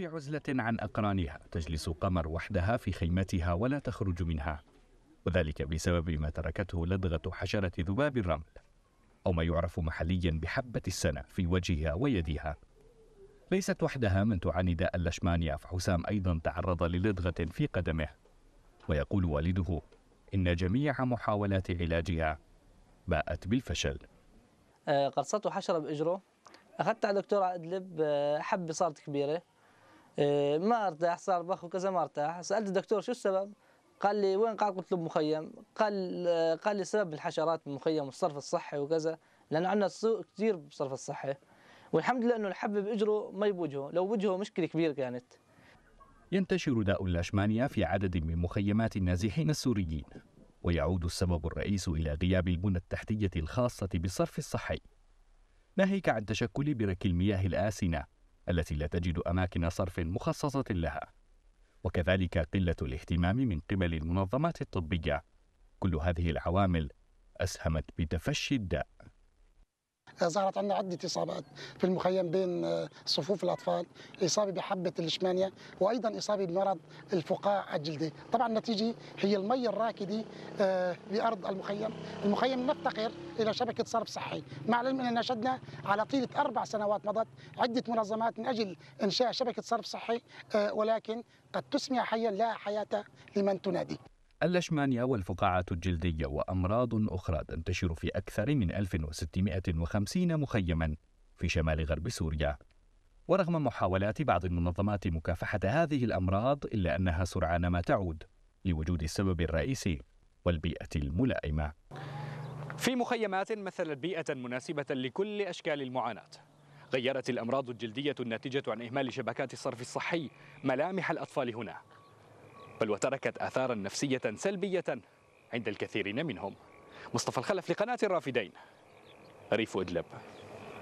في عزلة عن أقرانها تجلس قمر وحدها في خيمتها ولا تخرج منها وذلك بسبب ما تركته لدغة حشرة ذباب الرمل أو ما يعرف محليا بحبة السنة في وجهها ويدها ليست وحدها من تعاني داء اللشمانيا فحسام أيضا تعرض للدغة في قدمه ويقول والده إن جميع محاولات علاجها باءت بالفشل آه، قرصته حشرة بإجره أخذت على دكتور عادلب آه، حبة صارت كبيرة إيه، ما ارتاح صار بخ وكذا ما ارتاح سالت الدكتور شو السبب قال لي وين قاعد قلت له بمخيم قال قال لي سبب الحشرات بالمخيم والصرف الصحي وكذا لانه عندنا سوء كثير بالصرف الصحي والحمد لله انه الحب باجره ما بوجهه لو بوجهه مشكله كبيره كانت ينتشر داء اللاشمانيا في عدد من مخيمات النازحين السوريين ويعود السبب الرئيس الى غياب البنى التحتيه الخاصه بالصرف الصحي ناهيك عن تشكل برك المياه الاسنه التي لا تجد أماكن صرف مخصصة لها وكذلك قلة الاهتمام من قبل المنظمات الطبية كل هذه العوامل أسهمت بتفشي الداء ظهرت عندنا عدة إصابات في المخيم بين آه، صفوف الأطفال إصابة بحبة الإشمانية وأيضا إصابة بمرض الفقاع الجلدي طبعا النتيجة هي المية الراكدة بأرض آه، المخيم المخيم نفتقر إلى شبكة صرف صحي مع العلم أننا شدنا على طيلة أربع سنوات مضت عدة منظمات من أجل إنشاء شبكة صرف صحي آه، ولكن قد تسمع حيا لا حياة لمن تنادي اللشمانيا والفقاعات الجلدية وأمراض أخرى تنتشر في أكثر من 1650 مخيما في شمال غرب سوريا ورغم محاولات بعض المنظمات مكافحة هذه الأمراض إلا أنها سرعان ما تعود لوجود السبب الرئيسي والبيئة الملائمة في مخيمات مثلت بيئة مناسبة لكل أشكال المعاناة غيرت الأمراض الجلدية الناتجة عن إهمال شبكات الصرف الصحي ملامح الأطفال هنا بل وتركت آثارا نفسية سلبية عند الكثيرين منهم مصطفى الخلف لقناة الرافدين ريف إدلب